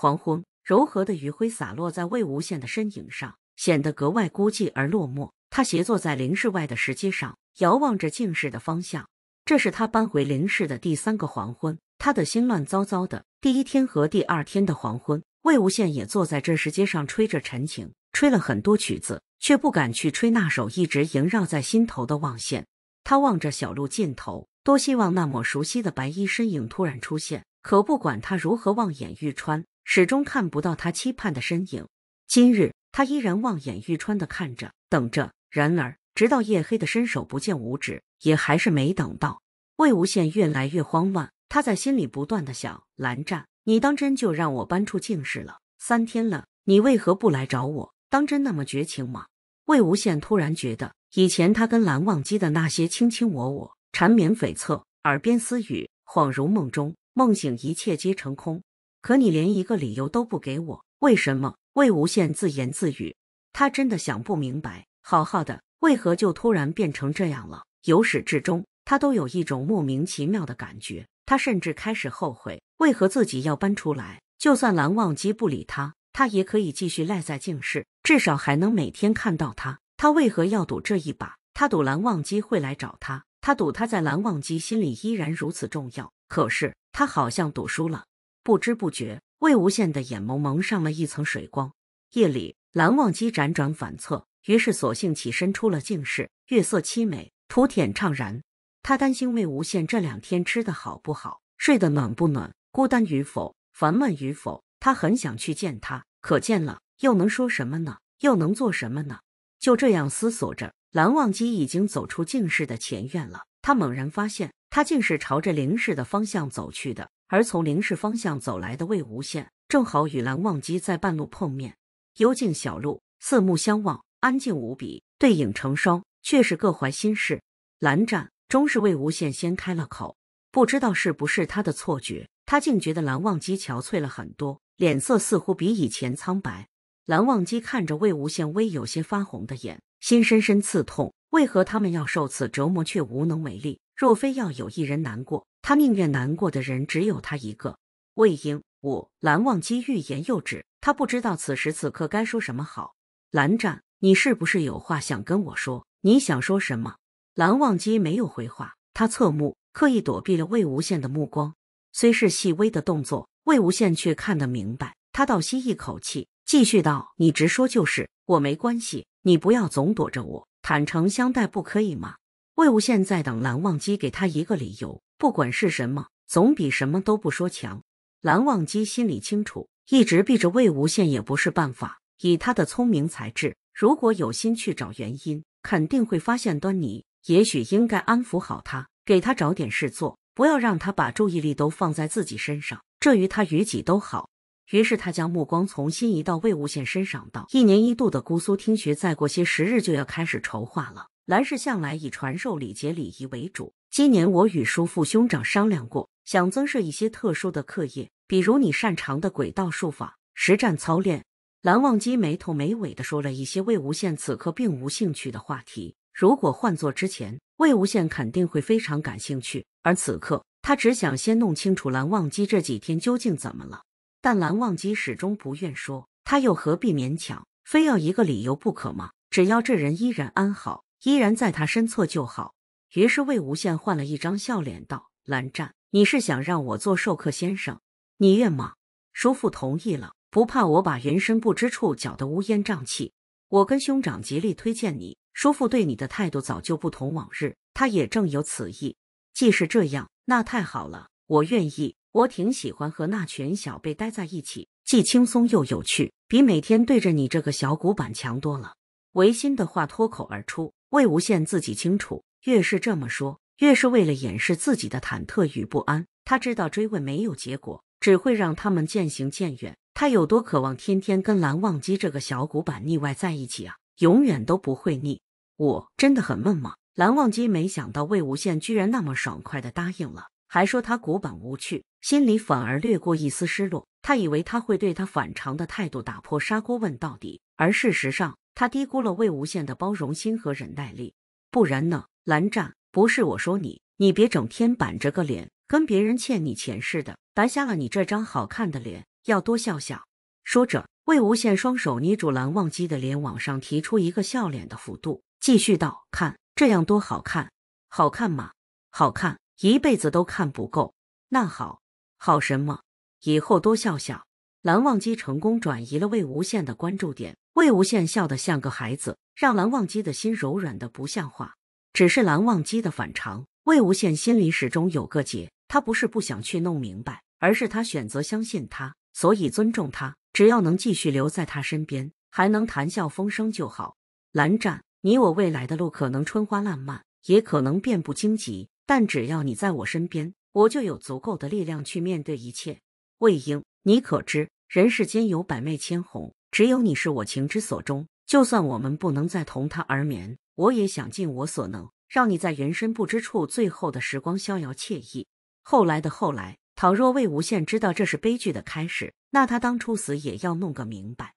黄昏，柔和的余晖洒落在魏无羡的身影上，显得格外孤寂而落寞。他斜坐在灵室外的石阶上，遥望着静室的方向。这是他搬回灵室的第三个黄昏，他的心乱糟糟的。第一天和第二天的黄昏，魏无羡也坐在这石阶上吹着陈情，吹了很多曲子，却不敢去吹那首一直萦绕在心头的《望线》。他望着小路尽头，多希望那抹熟悉的白衣身影突然出现，可不管他如何望眼欲穿。始终看不到他期盼的身影，今日他依然望眼欲穿的看着，等着。然而，直到夜黑的伸手不见五指，也还是没等到。魏无羡越来越慌乱，他在心里不断的想：蓝湛，你当真就让我搬出静室了？三天了，你为何不来找我？当真那么绝情吗？魏无羡突然觉得，以前他跟蓝忘机的那些卿卿我我、缠绵悱恻、耳边私语，恍如梦中，梦醒一切皆成空。可你连一个理由都不给我，为什么？魏无羡自言自语，他真的想不明白，好好的为何就突然变成这样了。由始至终，他都有一种莫名其妙的感觉，他甚至开始后悔，为何自己要搬出来？就算蓝忘机不理他，他也可以继续赖在静室，至少还能每天看到他。他为何要赌这一把？他赌蓝忘机会来找他，他赌他在蓝忘机心里依然如此重要。可是他好像赌输了。不知不觉，魏无羡的眼眸蒙上了一层水光。夜里，蓝忘机辗转反侧，于是索性起身出了静室。月色凄美，土恬怅然。他担心魏无羡这两天吃的好不好，睡得暖不暖，孤单与否，烦闷与否。他很想去见他，可见了又能说什么呢？又能做什么呢？就这样思索着，蓝忘机已经走出静室的前院了。他猛然发现，他竟是朝着灵室的方向走去的。而从灵市方向走来的魏无羡，正好与蓝忘机在半路碰面。幽静小路，四目相望，安静无比，对影成双，却是各怀心事。蓝湛终是魏无羡先开了口，不知道是不是他的错觉，他竟觉得蓝忘机憔悴了很多，脸色似乎比以前苍白。蓝忘机看着魏无羡微有些发红的眼，心深深刺痛。为何他们要受此折磨，却无能为力？若非要有一人难过。他宁愿难过的人只有他一个。魏婴五蓝忘机欲言又止，他不知道此时此刻该说什么好。蓝湛，你是不是有话想跟我说？你想说什么？蓝忘机没有回话，他侧目，刻意躲避了魏无羡的目光。虽是细微的动作，魏无羡却看得明白。他倒吸一口气，继续道：“你直说就是，我没关系，你不要总躲着我，坦诚相待不可以吗？”魏无羡在等蓝忘机给他一个理由。不管是什么，总比什么都不说强。蓝忘机心里清楚，一直避着魏无羡也不是办法。以他的聪明才智，如果有心去找原因，肯定会发现端倪。也许应该安抚好他，给他找点事做，不要让他把注意力都放在自己身上，这于他于己都好。于是他将目光重新移到魏无羡身上，道：“一年一度的姑苏听学，再过些时日就要开始筹划了。蓝氏向来以传授礼节礼仪为主。”今年我与叔父兄长商量过，想增设一些特殊的课业，比如你擅长的轨道术法实战操练。蓝忘机没头没尾地说了一些魏无羡此刻并无兴趣的话题。如果换做之前，魏无羡肯定会非常感兴趣，而此刻他只想先弄清楚蓝忘机这几天究竟怎么了。但蓝忘机始终不愿说，他又何必勉强，非要一个理由不可吗？只要这人依然安好，依然在他身侧就好。于是魏无羡换了一张笑脸，道：“蓝湛，你是想让我做授课先生？你愿吗？”叔父同意了，不怕我把云深不知处搅得乌烟瘴气。我跟兄长极力推荐你，叔父对你的态度早就不同往日，他也正有此意。既是这样，那太好了，我愿意。我挺喜欢和那群小辈待在一起，既轻松又有趣，比每天对着你这个小古板强多了。违心的话脱口而出，魏无羡自己清楚。越是这么说，越是为了掩饰自己的忐忑与不安。他知道追问没有结果，只会让他们渐行渐远。他有多渴望天天跟蓝忘机这个小古板腻歪在一起啊，永远都不会腻。我真的很闷吗？蓝忘机没想到魏无羡居然那么爽快的答应了，还说他古板无趣，心里反而略过一丝失落。他以为他会对他反常的态度打破砂锅问到底，而事实上他低估了魏无羡的包容心和忍耐力，不然呢？蓝湛，不是我说你，你别整天板着个脸，跟别人欠你钱似的，白瞎了你这张好看的脸，要多笑笑。说着，魏无羡双手捏住蓝忘机的脸，往上提出一个笑脸的幅度，继续道：“看，这样多好看，好看吗？好看，一辈子都看不够。那好，好什么？以后多笑笑。”蓝忘机成功转移了魏无羡的关注点，魏无羡笑得像个孩子，让蓝忘机的心柔软的不像话。只是蓝忘机的反常，魏无羡心里始终有个结。他不是不想去弄明白，而是他选择相信他，所以尊重他。只要能继续留在他身边，还能谈笑风生就好。蓝湛，你我未来的路可能春花烂漫，也可能遍布荆棘，但只要你在我身边，我就有足够的力量去面对一切。魏婴，你可知人世间有百媚千红，只有你是我情之所钟。就算我们不能再同他而眠。我也想尽我所能，让你在人生不知处最后的时光逍遥惬意。后来的后来，倘若魏无羡知道这是悲剧的开始，那他当初死也要弄个明白。